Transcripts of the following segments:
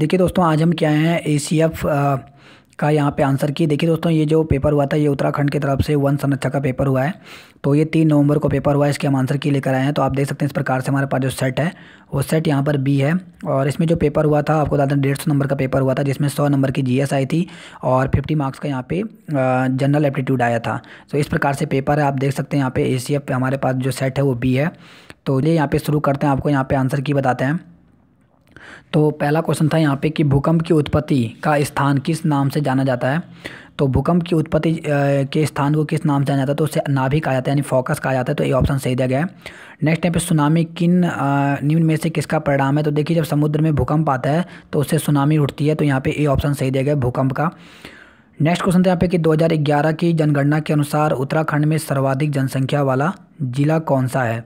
देखिए दोस्तों आज हम क्या हैं ए सी एफ का यहाँ पे आंसर की देखिए दोस्तों ये जो पेपर हुआ था ये उत्तराखंड की तरफ से वन संरक्षा का पेपर हुआ है तो ये तीन नवंबर को पेपर हुआ है इसके हम आंसर की लेकर आए हैं तो आप देख सकते हैं इस प्रकार से हमारे पास जो सेट है वो सेट यहाँ पर बी है और इसमें जो पेपर हुआ था आपको बता दें डेढ़ सौ नंबर का पेपर हुआ था जिसमें सौ नंबर की जी आई थी और फिफ्टी मार्क्स का यहाँ पे जनरल एप्टीट्यूड आया था तो इस प्रकार से पेपर है आप देख सकते हैं यहाँ पे ए हमारे पास जो सेट है वो बी है तो ये यहाँ पर शुरू करते हैं आपको यहाँ पर आंसर की बताते हैं तो पहला क्वेश्चन था यहाँ पे कि भूकंप की उत्पत्ति का स्थान किस नाम से जाना जाता है तो भूकंप की उत्पत्ति के स्थान को किस नाम से जाना जाता है तो उसे नाभिक कहा जाता है यानी फोकस कहा जाता है तो ये ऑप्शन सही दिया गया है नेक्स्ट यहाँ पे सुनामी किन निम्न में से किसका परिणाम है तो देखिए जब समुद्र में भूकंप आता है तो उससे सुनामी उठती है तो यहाँ पर ये ऑप्शन सही दिया गया भूकंप का नेक्स्ट क्वेश्चन था यहाँ पे कि 2011 की जनगणना के अनुसार उत्तराखंड में सर्वाधिक जनसंख्या वाला जिला कौन सा है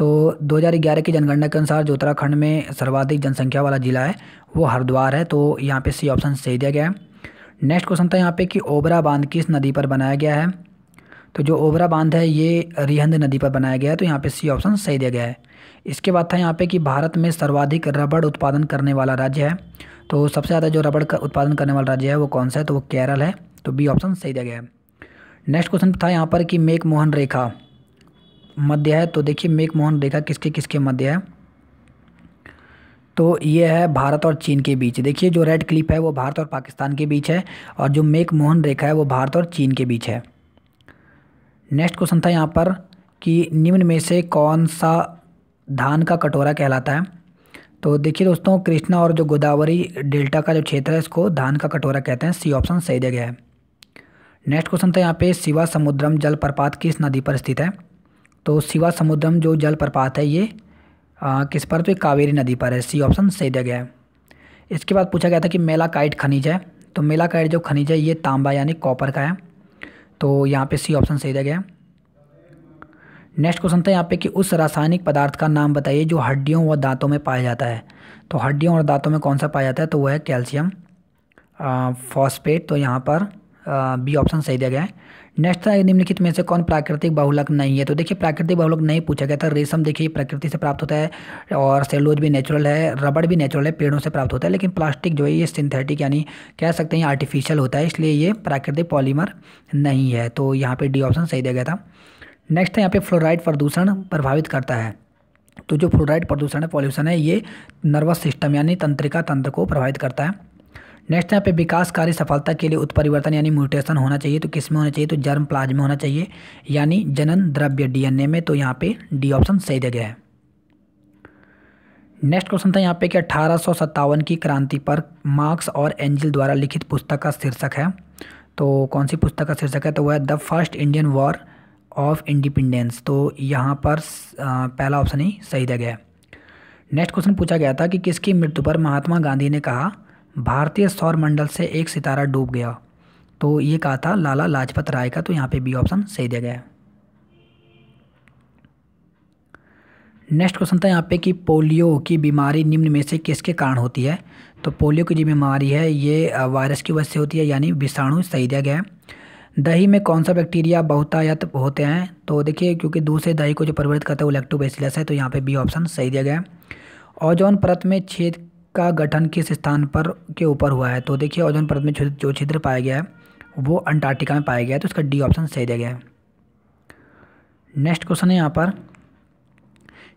तो 2011 की जनगणना के अनुसार जो उत्तराखंड में सर्वाधिक जनसंख्या वाला ज़िला है वो हरिद्वार है तो यहाँ पे सी ऑप्शन सही दिया गया है नेक्स्ट क्वेश्चन था यहाँ पे कि ओबरा बांध किस नदी पर बनाया गया है तो जो ओबरा बांध है ये रिहंद नदी पर बनाया गया है तो यहाँ पे सी ऑप्शन सही दिया गया है इसके बाद था यहाँ पे कि भारत में सर्वाधिक रबड़ उत्पादन करने वाला राज्य है तो सबसे ज़्यादा जो रबड़ का उत्पादन करने वाला राज्य है वो कौन सा है तो वो केरल है तो बी ऑप्शन सही दिया गया है नेक्स्ट क्वेश्चन था यहाँ पर कि मेक मोहन रेखा मध्य है तो देखिए मेक मोहन रेखा किसके किसके मध्य है तो ये है भारत और चीन के बीच देखिए जो रेड क्लिप है वो भारत और पाकिस्तान के बीच है और जो मेक मोहन रेखा है वो भारत और चीन के बीच है नेक्स्ट क्वेश्चन था यहाँ पर कि निम्न में से कौन सा धान का कटोरा कहलाता है तो देखिए दोस्तों कृष्णा और जो गोदावरी डेल्टा का जो क्षेत्र है इसको धान का कटोरा कहते हैं सी ऑप्शन सही जगह है नेक्स्ट क्वेश्चन था यहाँ पे शिवा समुद्रम जलप्रपात किस नदी पर स्थित है तो शिवा समुद्रम जो जल प्रपात है ये आ, किस पर तो ये कावेरी नदी पर है सी ऑप्शन सही दिया गया है इसके बाद पूछा गया था कि मेला काइट खनिज है तो मेला काइट जो खनिज है ये तांबा यानी कॉपर का है तो यहाँ पे सी ऑप्शन सही दिया गया है नेक्स्ट क्वेश्चन था यहाँ पे कि उस रासायनिक पदार्थ का नाम बताइए जो हड्डियों व दांतों में पाया जाता है तो हड्डियों और दांतों में कौन सा पाया जाता है तो वह है कैल्शियम फॉस्फेट तो यहाँ पर बी ऑप्शन सही दिया गया है नेक्स्ट था निम्नलिखित में से कौन प्राकृतिक बहुलक नहीं है तो देखिए प्राकृतिक बहुलक नहीं पूछा गया था रेशम देखिए प्रकृति से प्राप्त होता है और सेलोज भी नेचुरल है रबड़ भी नेचुरल है पेड़ों से प्राप्त होता है लेकिन प्लास्टिक जो है ये सिंथेटिक यानी कह सकते हैं आर्टिफिशियल होता है इसलिए ये प्राकृतिक पॉलीमर नहीं है तो यहाँ पर डी ऑप्शन सही दिया गया था नेक्स्ट है यहाँ पे फ्लोराइड प्रदूषण प्रभावित करता है तो जो फ्लोराइड प्रदूषण है पॉल्यूशन है ये नर्वस सिस्टम यानी तंत्रिका तंत्र को प्रभावित करता है नेक्स्ट यहाँ पे विकास कार्य सफलता के लिए उत्परिवर्तन यानी म्यूटेशन होना चाहिए तो किस में होना चाहिए तो जर्म प्लाज में होना चाहिए यानी जनन द्रव्य डीएनए में तो यहाँ पे डी ऑप्शन सही जगह है नेक्स्ट क्वेश्चन था यहाँ पे कि अठारह की क्रांति पर मार्क्स और एंजिल द्वारा लिखित पुस्तक का शीर्षक है तो कौन सी पुस्तक का शीर्षक है तो वह the first Indian war of independence तो यहाँ पर पहला ऑप्शन ही सही जगह है नेक्स्ट क्वेश्चन पूछा गया था कि किसकी मृत्यु पर महात्मा गांधी ने कहा भारतीय सौर मंडल से एक सितारा डूब गया तो ये कहा था लाला लाजपत राय का तो यहाँ पे बी ऑप्शन सही दिया गया है नेक्स्ट क्वेश्चन था यहाँ पे कि पोलियो की बीमारी निम्न में से किसके कारण होती है तो पोलियो की जो बीमारी है ये वायरस की वजह से होती है यानी विषाणु सही दिया गया है दही में कौन सा बैक्टीरिया बहुतायत होते हैं तो देखिए क्योंकि दूध से दही को जो परिवर्तित करता है वो लैक्टोबैसिलस है तो यहाँ पे बी ऑप्शन सही दिया गया है ओजोन परत में छेद का गठन किस स्थान पर के ऊपर हुआ है तो देखिए ओजोन परत में जो छिद्र पाया गया है वो अंटार्कटिका में पाया गया है तो इसका डी ऑप्शन सही दिया गया है नेक्स्ट क्वेश्चन है यहाँ पर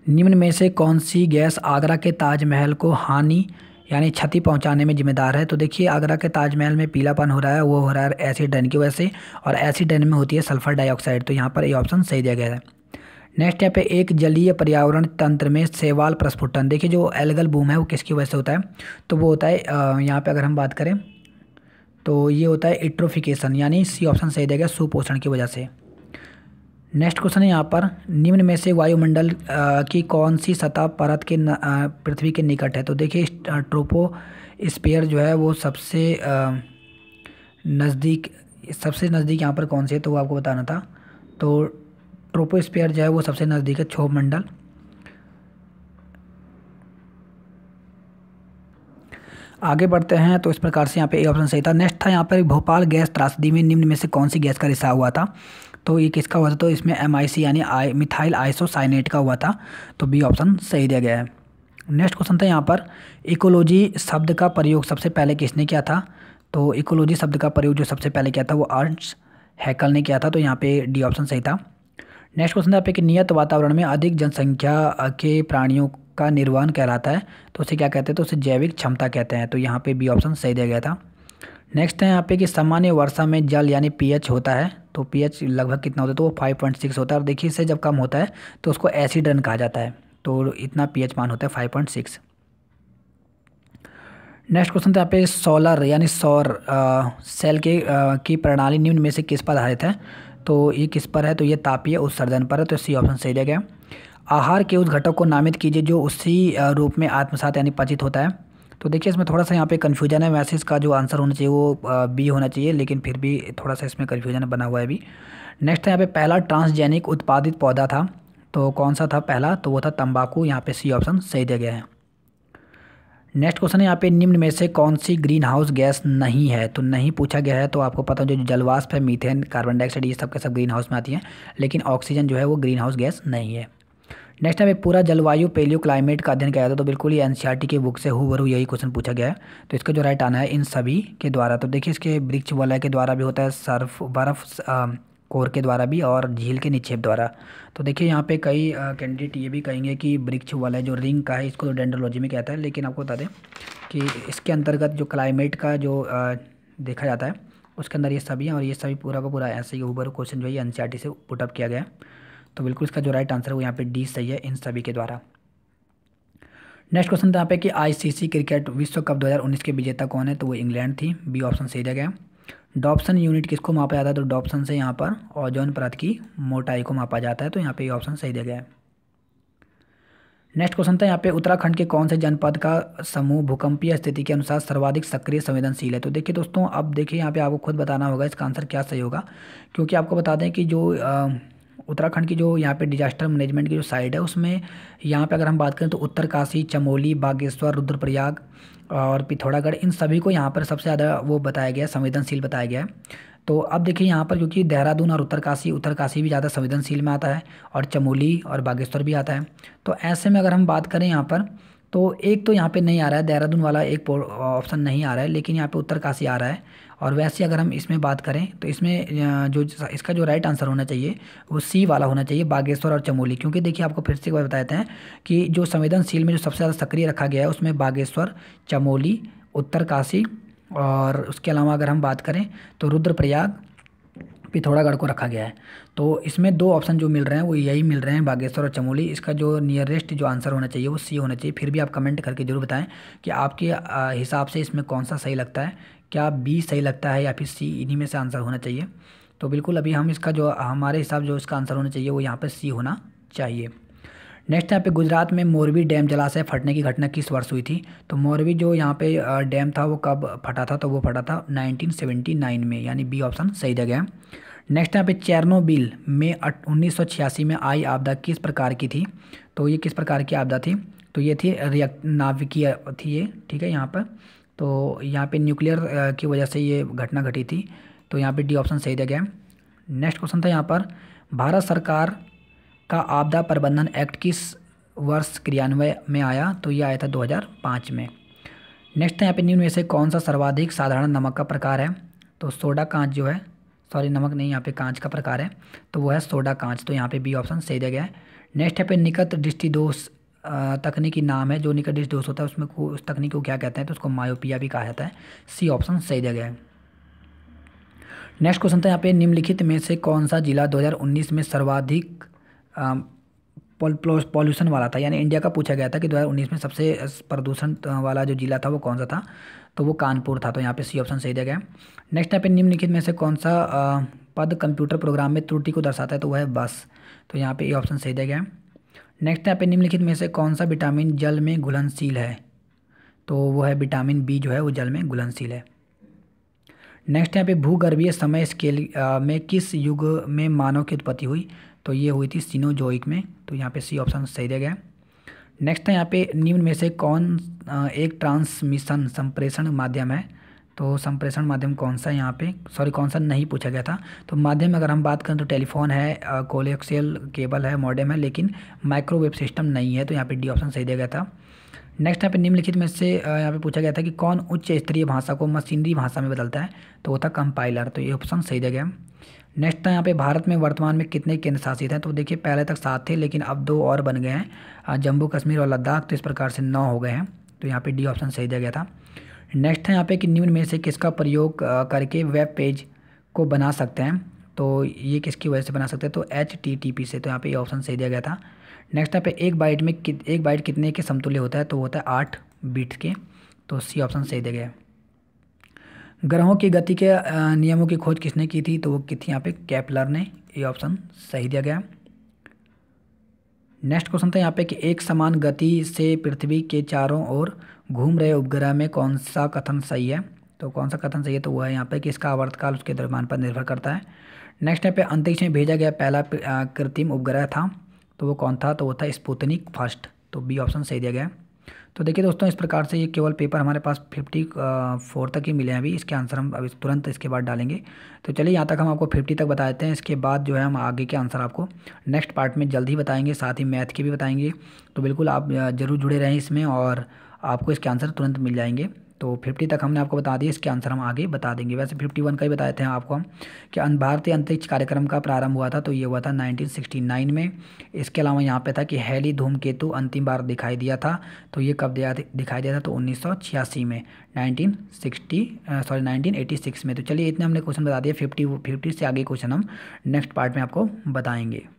निम्न में से कौन सी गैस आगरा के ताजमहल को हानि यानी क्षति पहुंचाने में जिम्मेदार है तो देखिए आगरा के ताजमहल में पीलापन हो रहा है वो हो रहा है एसिड डन की वजह से और एसिड डन में होती है सल्फर डाइऑक्साइड तो यहाँ पर ये ऑप्शन सही दिया गया है नेक्स्ट यहाँ पे एक जलीय पर्यावरण तंत्र में सेवाल प्रस्फुटन देखिए जो एल्गल बूम है वो किसकी वजह से होता है तो वो होता है यहाँ पे अगर हम बात करें तो ये होता है इट्रोफिकेशन यानी सी ऑप्शन सही देगा सुपोषण की वजह से नेक्स्ट क्वेश्चन है यहाँ पर निम्न में से वायुमंडल की कौन सी सतह परत के पृथ्वी के निकट है तो देखिए ट्रोपो स्पेयर जो है वो सबसे नज़दीक सबसे नज़दीक यहाँ पर कौन सी है तो वो आपको बताना था तो ट्रोपोस्पियर जो है वो सबसे नज़दीक है क्षोभ मंडल आगे बढ़ते हैं तो इस प्रकार से यहाँ पे ए ऑप्शन सही था नेक्स्ट था यहाँ पर भोपाल गैस त्रासदी में निम्न में से कौन सी गैस का रिसाव हुआ था तो ये किसका हुआ था तो इसमें एम यानी आई मिथाइल आइसोसाइनेट का हुआ था तो बी ऑप्शन सही दिया गया है नेक्स्ट क्वेश्चन था यहाँ पर इकोलॉजी शब्द का प्रयोग सबसे पहले किसने किया था तो इकोलॉजी शब्द का प्रयोग जो सबसे पहले किया था वो आर्ट्स हैकल ने किया था तो यहाँ पे डी ऑप्शन सही था नेक्स्ट क्वेश्चन आप एक नियत वातावरण में अधिक जनसंख्या के प्राणियों का निर्वहन कहलाता है तो उसे क्या कहते हैं तो उसे जैविक क्षमता कहते हैं तो यहाँ पे बी ऑप्शन सही दिया गया था नेक्स्ट है यहाँ पे कि सामान्य वर्षा में जल यानी पीएच होता है तो पीएच लगभग कितना होता है तो वो फाइव पॉइंट सिक्स होता है और देखिए इससे जब कम होता है तो उसको एसिड रन कहा जाता है तो इतना पीएच मान होता है five point six next question था यहाँ पे सोलर यानी सौर सेल के आ, की प्रणाली निम्न में से किस पर आधारित है तो ये किस पर है तो ये तापीय उत्सर्जन पर है तो सी ऑप्शन सही जगह आहार के उस घटक को नामित कीजिए जो उसी रूप में आत्मसात यानी पचित होता है तो देखिए इसमें थोड़ा सा यहाँ पे कन्फ्यूजन है वैसे इसका जो आंसर होना चाहिए वो बी होना चाहिए लेकिन फिर भी थोड़ा सा इसमें कन्फ्यूजन बना हुआ है अभी नेक्स्ट है यहाँ पे पहला ट्रांसजेनिक उत्पादित पौधा था तो कौन सा था पहला तो वो था तंबाकू यहाँ पे सी ऑप्शन सही दिया गया है नेक्स्ट क्वेश्चन है यहाँ पे निम्न में से कौन सी ग्रीन हाउस गैस नहीं है तो नहीं पूछा गया है तो आपको पता जो जलवाष्प है मीथेन कार्बन डाइऑक्साइड ये सब के सब ग्रीन हाउस में आती हैं लेकिन ऑक्सीजन जो है वो ग्रीन हाउस गैस नहीं है नेक्स्ट हमें पूरा जलवायु पेलियो क्लाइमेट का अध्ययन किया था तो बिल्कुल ही एन की बुक से हु वरू यही क्वेश्चन पूछा गया है तो इसका जो राइट आना है इन सभी के द्वारा तो देखिए इसके वृक्ष वलय के द्वारा भी होता है सर्फ बर्फ कोर के द्वारा भी और झील के निक्षेप द्वारा तो देखिए यहाँ पे कई कैंडिडेट ये भी कहेंगे कि वृक्ष वाला जो रिंग का है इसको तो डेंड्रोलॉजी में कहता है लेकिन आपको बता दें कि इसके अंतर्गत जो क्लाइमेट का जो आ, देखा जाता है उसके अंदर ये सभी हैं और ये सभी पूरा का पूरा ऐसे ही ऊबर क्वेश्चन जो है एन से पुटअप किया गया तो बिल्कुल इसका जो राइट आंसर है वो यहाँ पर डी सही है इन सभी के द्वारा नेक्स्ट क्वेश्चन था यहाँ पे कि आईसीसी क्रिकेट विश्व कप 2019 के विजेता कौन है तो वो इंग्लैंड थी बी ऑप्शन सही जगह है डॉप्सन यूनिट किसको मापा जाता है तो डॉप्सन से यहाँ पर ओजोन परत की मोटाई को मापा जाता है तो यहाँ पे ऑप्शन सही दिया गया है नेक्स्ट क्वेश्चन था यहाँ पे उत्तराखंड के कौन से जनपद का समूह भूकंपीय स्थिति के अनुसार सर्वाधिक सक्रिय संवेदनशील है तो देखिए दोस्तों अब देखिए यहाँ पे आपको खुद बताना होगा इसका आंसर क्या सही होगा क्योंकि आपको बता दें कि जो आ, उत्तराखंड की जो यहाँ पे डिजास्टर मैनेजमेंट की जो साइड है उसमें यहाँ पे अगर हम बात करें तो उत्तरकाशी चमोली बागेश्वर रुद्रप्रयाग और पिथौरागढ़ इन सभी को यहाँ पर सबसे ज़्यादा वो बताया गया संवेदनशील बताया गया है तो अब देखिए यहाँ पर क्योंकि देहरादून और उत्तरकाशी उत्तरकाशी भी ज़्यादा संवेदनशील में आता है और चमोली और बागेश्वर भी आता है तो ऐसे में अगर हम बात करें यहाँ पर तो एक तो यहाँ पे नहीं आ रहा है देहरादून वाला एक ऑप्शन नहीं आ रहा है लेकिन यहाँ पे उत्तरकाशी आ रहा है और वैसे अगर हम इसमें बात करें तो इसमें जो इसका जो राइट आंसर होना चाहिए वो सी वाला होना चाहिए बागेश्वर और चमोली क्योंकि देखिए आपको फिर से एक बार बताते हैं कि जो संवेदनशील में जो सबसे ज़्यादा सक्रिय रखा गया है उसमें बागेश्वर चमोली उत्तरकाशी और उसके अलावा अगर हम बात करें तो रुद्रप्रयाग पिथौरागढ़ को रखा गया है तो इसमें दो ऑप्शन जो मिल रहे हैं वो यही मिल रहे हैं बागेश्वर और चमोली इसका जो नियरेस्ट जो आंसर होना चाहिए वो सी होना चाहिए फिर भी आप कमेंट करके ज़रूर बताएं कि आपके हिसाब से इसमें कौन सा सही लगता है क्या बी सही लगता है या फिर सी इन्हीं में से आंसर होना चाहिए तो बिल्कुल अभी हम इसका जो हमारे हिसाब जो इसका आंसर होना चाहिए वो यहाँ पर सी होना चाहिए नेक्स्ट यहाँ पे गुजरात में मोरबी डैम जलाशय फटने की घटना किस वर्ष हुई थी तो मोरबी जो यहाँ पे डैम था वो कब फटा था तो वो फटा था 1979 में यानी बी ऑप्शन सही जगह है नेक्स्ट यहाँ पे चेरनोबिल में उन्नीस में आई आपदा किस प्रकार की थी तो ये किस प्रकार की आपदा थी तो ये थी नाविकीय थी ये ठीक है यहाँ पर तो यहाँ पे न्यूक्लियर की वजह से ये घटना घटी थी तो यहाँ पे डी ऑप्शन सही दिया गया है नेक्स्ट क्वेश्चन था यहाँ पर भारत सरकार का आपदा प्रबंधन एक्ट किस वर्ष क्रियान्वय में आया तो ये आया था 2005 में नेक्स्ट है यहाँ पे न्यून में से कौन सा सर्वाधिक साधारण नमक का प्रकार है तो सोडा कांच जो है सॉरी नमक नहीं यहाँ पे कांच का प्रकार है तो वो है सोडा कांच तो यहाँ पे बी ऑप्शन सही दिया गया है नेक्स्ट है पे निकट दृष्टिदोष तकनीकी नाम है जो निकट दोष होता है उसमें को उस तकनीक को क्या कहते हैं तो उसको मायोपिया भी कहा जाता है सी ऑप्शन सही जगह है नेक्स्ट क्वेश्चन था यहाँ पे निम्नलिखित में से कौन सा जिला 2019 में सर्वाधिक पॉल्यूशन वाला था यानी इंडिया का पूछा गया था कि 2019 में सबसे प्रदूषण वाला जो जिला था वो कौन सा था तो वो कानपुर था तो यहाँ पे सी ऑप्शन सही जगह है नेक्स्ट यहाँ पे निम्नलिखित में से कौन सा पद कंप्यूटर प्रोग्राम में त्रुटि को दर्शाता है तो वह है बस तो यहाँ पे ये ऑप्शन सही दिया है नेक्स्ट यहाँ पे निम्नलिखित में से कौन सा विटामिन जल में घुलनशील है तो वो है विटामिन बी जो है वो जल में घुलनशील है नेक्स्ट यहाँ पे भूगर्भीय समय स्केल में किस युग में मानव की उत्पत्ति हुई तो ये हुई थी सिनोजोइक में तो यहाँ पे सी ऑप्शन सही दिया गया नेक्स्ट है यहाँ पे निम्न में से कौन एक ट्रांसमिशन संप्रेषण माध्यम है तो संप्रेषण माध्यम कौन सा यहाँ पे सॉरी कौन सा नहीं पूछा गया था तो माध्यम अगर हम बात करें तो टेलीफोन है कोलेक्सियल केबल है मॉडेम है लेकिन माइक्रोवेव सिस्टम नहीं है तो यहाँ पे डी ऑप्शन सही दिया गया था नेक्स्ट यहाँ पे निम्नलिखित में से यहाँ पे पूछा गया था कि कौन उच्च स्तरीय भाषा को मशीनरी भाषा में बदलता है तो वो था कंपाइलर तो ये ऑप्शन सही दिया गया नेक्स्ट था यहाँ पे भारत में वर्तमान में कितने केंद्र शासित हैं तो देखिए पहले तक सात थे लेकिन अब दो और बन गए हैं जम्मू कश्मीर और लद्दाख तो इस प्रकार से नौ हो गए हैं तो यहाँ पर डी ऑप्शन सही दिया गया था नेक्स्ट है यहाँ पे कि निम्न में से किसका प्रयोग करके वेब पेज को बना सकते हैं तो ये किसकी वजह से बना सकते हैं तो एच टी टी पी से तो यहाँ पे ये ऑप्शन सही दिया गया था नेक्स्ट यहाँ पे एक बाइट में कित एक बाइट कितने के समतुल्य होता है तो होता है आठ बीट के तो सी ऑप्शन सही दिया गया है ग्रहों की गति के नियमों की खोज किसने की थी तो वो की थी यहाँ पे कैपलर ने ये ऑप्शन सही दिया गया नेक्स्ट क्वेश्चन था यहाँ पे कि एक समान गति से पृथ्वी के चारों ओर घूम रहे उपग्रह में कौन सा कथन सही है तो कौन सा कथन सही है तो वह है यहाँ पे कि इसका आवर्तकाल उसके द्रव्यमान पर निर्भर करता है नेक्स्ट यहाँ पे अंतरिक्ष में भेजा गया पहला कृत्रिम उपग्रह था तो वो कौन था तो वो था स्पुतनिक फर्स्ट तो बी ऑप्शन सही दिया गया है तो देखिए दोस्तों इस प्रकार से ये केवल पेपर हमारे पास फिफ्टी फोर तक ही मिले हैं अभी इसके आंसर हम अभी तुरंत इसके बाद डालेंगे तो चलिए यहाँ तक हम आपको फिफ्टी तक बता देते हैं इसके बाद जो है हम आगे के आंसर आपको नेक्स्ट पार्ट में जल्द ही बताएंगे साथ ही मैथ के भी बताएंगे तो बिल्कुल आप ज़रूर जुड़े रहें इसमें और आपको इसके आंसर तुरंत मिल जाएंगे तो फिफ्टी तक हमने आपको बता दिया इसके आंसर हम आगे बता देंगे वैसे फिफ्टी वन का ही बताए थे आपको हम कि भारतीय अंतरिक्ष कार्यक्रम का प्रारंभ हुआ था तो ये हुआ था 1969 में इसके अलावा यहाँ पे था कि हैली धूमकेतु अंतिम बार दिखाई दिया था तो ये कब दिया दिखाई दिया था तो उन्नीस में नाइनटीन सॉरी नाइनटीन में तो चलिए इतने हमने क्वेश्चन बता दिया फिफ्टी फिफ्टी से आगे क्वेश्चन हम नेक्स्ट पार्ट में आपको बताएंगे